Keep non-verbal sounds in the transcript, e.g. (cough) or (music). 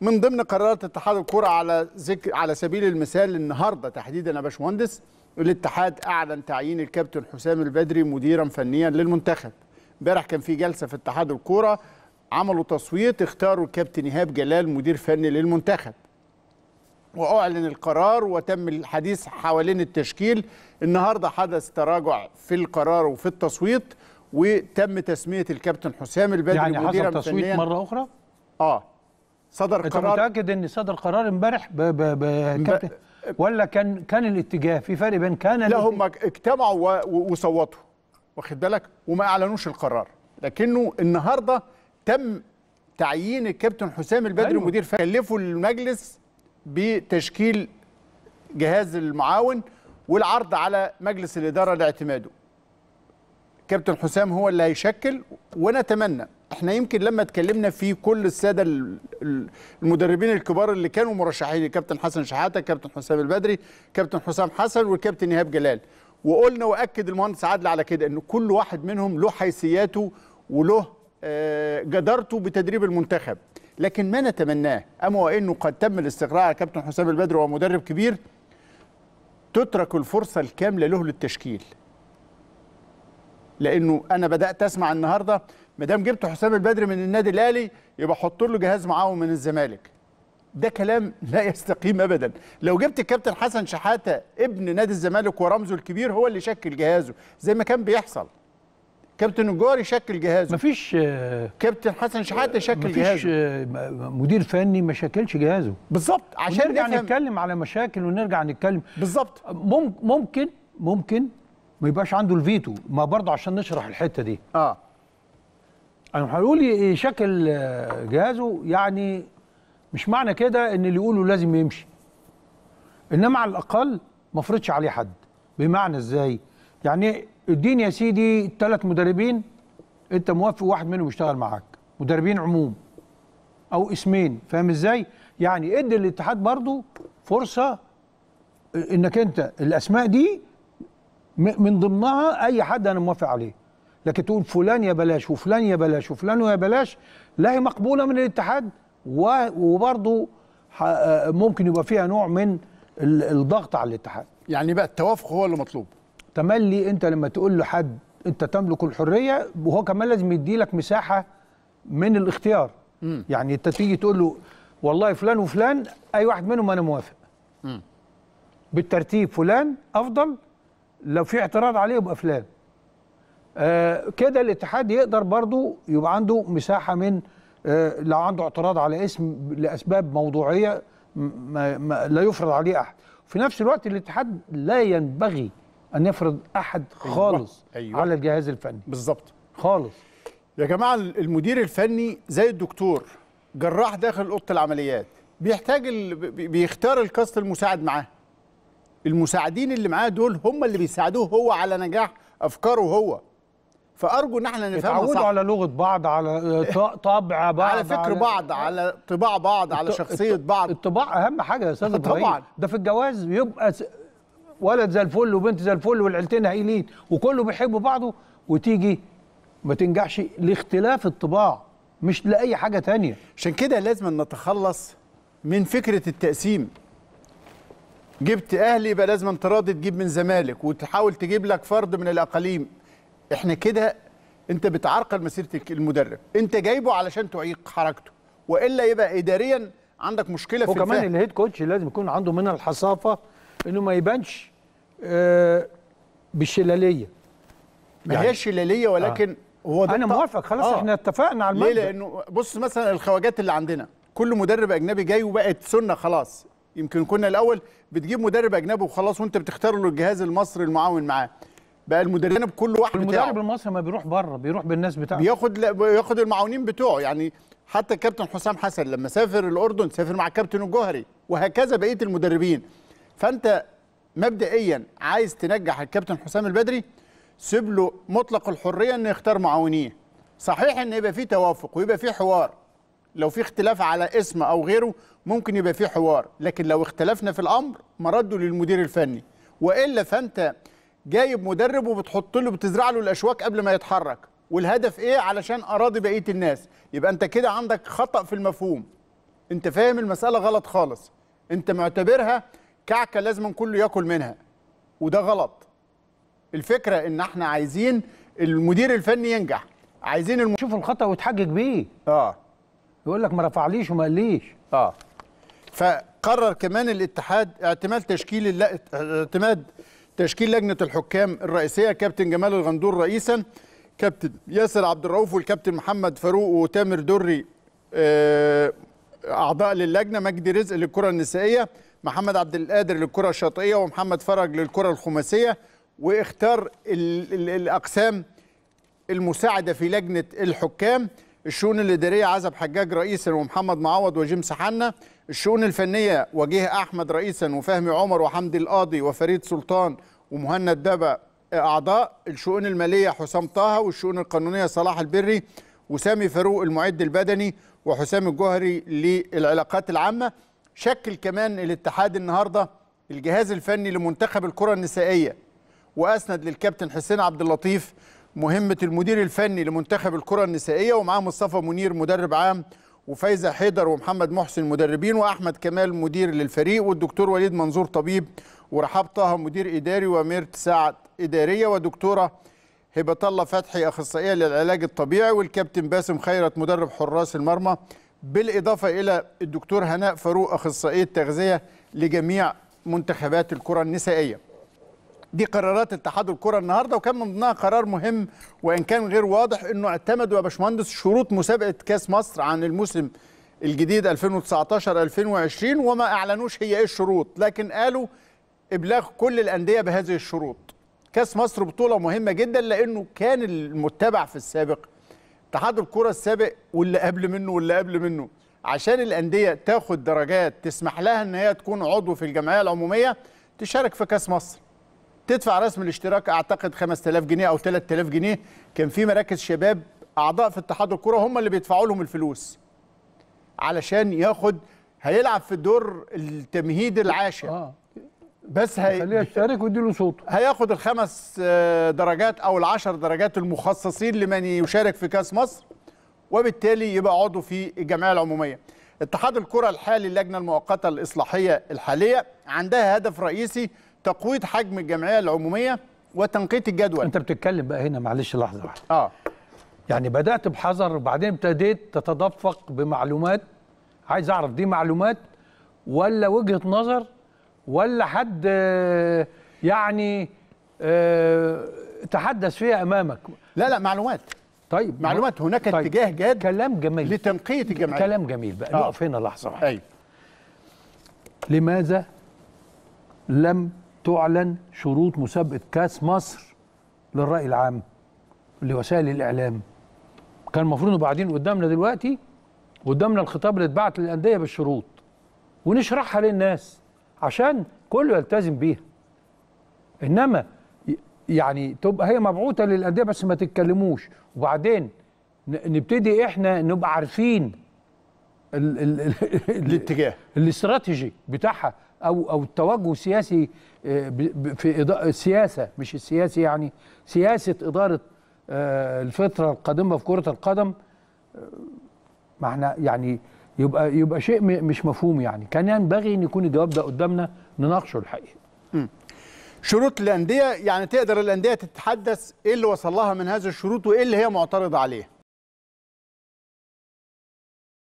من ضمن قرارات اتحاد الكره على ذكر على سبيل المثال النهارده تحديدا يا باشمهندس الاتحاد اعلن تعيين الكابتن حسام البدري مديرا فنيا للمنتخب امبارح كان في جلسه في اتحاد الكره عملوا تصويت اختاروا الكابتن ايهاب جلال مدير فني للمنتخب واعلن القرار وتم الحديث حوالين التشكيل النهارده حدث تراجع في القرار وفي التصويت وتم تسميه الكابتن حسام البدري يعني مديرا حصل تصويت مره اخرى اه صدر انت قرار متاكد ان صدر قرار امبارح ب... ب... ب... كابتن ولا كان كان الاتجاه في فرق بين كان لا هم اجتمعوا وصوتوا واخد بالك وما اعلنوش القرار لكنه النهارده تم تعيين الكابتن حسام البدري أيوة. مدير كلفوا المجلس بتشكيل جهاز المعاون والعرض على مجلس الاداره لاعتماده كابتن حسام هو اللي هيشكل ونتمنى احنا يمكن لما اتكلمنا في كل الساده المدربين الكبار اللي كانوا مرشحين الكابتن حسن شحاته كابتن حسام البدري كابتن حسام حسن والكابتن ايهاب جلال وقلنا واكد المهندس عادل على كده ان كل واحد منهم له حيثياته وله آه، جدارته بتدريب المنتخب لكن ما نتمناه اما وانه قد تم الاستقرار على كابتن حسام البدري وهو مدرب كبير تترك الفرصه الكامله له للتشكيل لانه انا بدات اسمع النهارده ما دام جبت حسام البدري من النادي الاهلي يبقى حط له جهاز معاه من الزمالك ده كلام لا يستقيم ابدا لو جبت الكابتن حسن شحاته ابن نادي الزمالك ورمزه الكبير هو اللي شكل جهازه زي ما كان بيحصل كابتن الجوهري شكل جهازه مفيش آه، كابتن حسن شحاته شكل مفيش جهازه آه، مدير فني ما شكلش جهازه بالظبط عشان نرجع نتكلم على مشاكل ونرجع نتكلم بالظبط ممكن ممكن ما يبقاش عنده الفيتو ما برضه عشان نشرح الحته دي اه انا هقول لي شكل جهازه يعني مش معنى كده ان اللي يقوله لازم يمشي انما على الاقل ما فرضش عليه حد بمعنى ازاي يعني اديني يا سيدي ثلاث مدربين انت موافق واحد منهم يشتغل معاك مدربين عموم او اسمين فاهم ازاي يعني ادي الاتحاد برضو فرصه انك انت الاسماء دي من ضمنها اي حد انا موافق عليه لكن تقول فلان يا بلاش وفلان يا بلاش وفلان يا بلاش لا هي مقبوله من الاتحاد وبرضه آه، ممكن يبقى فيها نوع من الضغط على الاتحاد يعني بقى التوافق هو اللي مطلوب تملي انت لما تقول لحد انت تملك الحريه وهو كمان لازم يدي لك مساحه من الاختيار م. يعني انت تيجي تقول له والله فلان وفلان اي واحد منهم انا موافق م. بالترتيب فلان افضل لو في اعتراض عليه يبقى فلان آه كده الاتحاد يقدر برضو يبقى عنده مساحه من آه لو عنده اعتراض على اسم لاسباب موضوعيه ما ما لا يفرض عليه احد في نفس الوقت الاتحاد لا ينبغي ان يفرض احد أيوة، خالص أيوة. أيوة. على الجهاز الفني بالظبط خالص يا جماعه المدير الفني زي الدكتور جراح داخل اوضه العمليات بيحتاج بيختار الكاست المساعد معاه المساعدين اللي معاه دول هم اللي بيساعدوه هو على نجاح افكاره هو فارجو ان احنا نفهم صح على لغه بعض على طبع بعض على فكر على بعض على طباع بعض على شخصيه بعض الطباع اهم حاجه يا استاذ (laughs) ابراهيم طبعا ده في الجواز يبقى ولد زي الفل وبنت زي الفل والعيلتين هايلين وكله بيحبوا بعضه وتيجي ما تنجحش لاختلاف الطباع مش لاي حاجه تانية عشان كده لازم نتخلص من فكره التقسيم جبت اهلي يبقى لازم تراضي تجيب من زمالك وتحاول تجيب لك فرد من الاقاليم احنا كده انت بتعرقل مسيره المدرب انت جايبه علشان تعيق حركته والا يبقى اداريا عندك مشكله في وكمان الهيد كوتش لازم يكون عنده من الحصافه انه ما يبانش آه بالشلاليه ما يعني. هيش شلاليه ولكن آه. هو ده انا موافق خلاص آه. احنا اتفقنا على المبدا ليه لانه بص مثلا الخواجات اللي عندنا كل مدرب اجنبي جاي وبقت سنه خلاص يمكن كنا الاول بتجيب مدرب اجنبي وخلاص وانت بتختار له الجهاز المصري المعاون معاه بقى المدرب كل واحد المدرب بتاعه. المصري ما بيروح بره بيروح بالناس بتاعته بياخد ل... بياخد المعاونين بتوعه يعني حتى الكابتن حسام حسن لما سافر الاردن سافر مع الكابتن الجوهري وهكذا بقيه المدربين فانت مبدئيا عايز تنجح الكابتن حسام البدري سيب له مطلق الحريه انه يختار معاونيه صحيح ان يبقى في توافق ويبقى في حوار لو في اختلاف على اسم او غيره ممكن يبقى في حوار لكن لو اختلفنا في الامر مرده للمدير الفني والا فانت جايب مدرب وبتحط له بتزرع له الاشواك قبل ما يتحرك والهدف ايه علشان اراضي بقيه الناس يبقى انت كده عندك خطا في المفهوم انت فاهم المساله غلط خالص انت معتبرها كعكه لازم كله ياكل منها وده غلط الفكره ان احنا عايزين المدير الفني ينجح عايزين الم... شوف الخطا وتحجج بيه اه يقول لك ما رفعليش وما قاليش اه فقرر كمان الاتحاد اعتماد تشكيل الل... اعتماد تشكيل لجنه الحكام الرئيسيه كابتن جمال الغندور رئيسا كابتن ياسر عبد الرؤوف والكابتن محمد فاروق وتامر دري آه، اعضاء للجنه مجدي رزق للكره النسائيه محمد عبد القادر للكره الشاطئيه ومحمد فرج للكره الخماسيه واختار الاقسام المساعده في لجنه الحكام الشؤون الاداريه عزب حجاج رئيسا ومحمد معوض وجيمس حنا الشؤون الفنيه وجيه احمد رئيسا وفهمي عمر وحمدي القاضي وفريد سلطان ومهند دبا اعضاء الشؤون الماليه حسام طه والشؤون القانونيه صلاح البري وسامي فاروق المعد البدني وحسام الجوهري للعلاقات العامه شكل كمان الاتحاد النهارده الجهاز الفني لمنتخب الكره النسائيه واسند للكابتن حسين عبد اللطيف مهمه المدير الفني لمنتخب الكره النسائيه ومعاه مصطفى منير مدرب عام وفايزه حيدر ومحمد محسن مدربين واحمد كمال مدير للفريق والدكتور وليد منظور طبيب ورحاب طه مدير اداري وميرت سعد اداريه ودكتوره هبه الله فتحي اخصائيه للعلاج الطبيعي والكابتن باسم خيرت مدرب حراس المرمى بالاضافه الى الدكتور هناء فاروق اخصائيه تغذيه لجميع منتخبات الكره النسائيه دي قرارات اتحاد الكره النهارده وكان من ضمنها قرار مهم وان كان غير واضح انه اعتمدوا يا باشمهندس شروط مسابقه كاس مصر عن الموسم الجديد 2019 2020 وما اعلنوش هي ايه الشروط لكن قالوا ابلاغ كل الانديه بهذه الشروط كاس مصر بطوله مهمه جدا لانه كان المتبع في السابق اتحاد الكره السابق واللي قبل منه واللي قبل منه عشان الانديه تاخد درجات تسمح لها ان هي تكون عضو في الجمعيه العموميه تشارك في كاس مصر تدفع رسم الاشتراك اعتقد 5000 جنيه او 3000 جنيه كان في مراكز شباب اعضاء في اتحاد الكره هم اللي بيدفعوا لهم الفلوس علشان ياخد هيلعب في الدور التمهيد العاشر آه. بس هي خليه يشترك ويديله صوته هياخد الخمس آه، درجات او العشر درجات المخصصين لمن يشارك في كاس مصر وبالتالي يبقى عضو في الجمعيه العموميه اتحاد الكره الحالي اللجنه المؤقته الاصلاحيه الحاليه عندها هدف رئيسي تقويض حجم الجمعيه العموميه وتنقيط الجدول انت بتتكلم بقى هنا معلش لحظه واحده اه يعني بدات بحذر وبعدين ابتديت تتدفق بمعلومات عايز اعرف دي معلومات ولا وجهه نظر ولا حد آه، يعني آه، تحدث فيها امامك لا لا معلومات طيب معلومات هناك طيب. اتجاه جاد كلام جميل لتنقية الجمعيه كلام جميل بقى آه. نقف هنا لحظه واحده ايوه لماذا لم تعلن شروط مسابقه كاس مصر للراي العام لوسائل الاعلام كان المفروض نبقى قاعدين قدامنا دلوقتي قدامنا الخطاب اللي اتبعت للانديه بالشروط ونشرحها للناس عشان كله يلتزم بيها انما يعني تبقى هي مبعوثه للانديه بس ما تتكلموش وبعدين نبتدي احنا نبقى عارفين الاتجاه الاستراتيجي بتاعها او او التوجه السياسي آه، في السياسه مش السياسي يعني سياسه اداره آه، الفتره القادمه في كره القدم آه، ما احنا يعني يبقى يبقى شيء مش مفهوم يعني كان ينبغي ان يكون الجواب ده قدامنا نناقشه الحقيقه شروط الانديه يعني تقدر الانديه تتحدث ايه اللي وصل لها من هذه الشروط وايه اللي هي معترضه عليه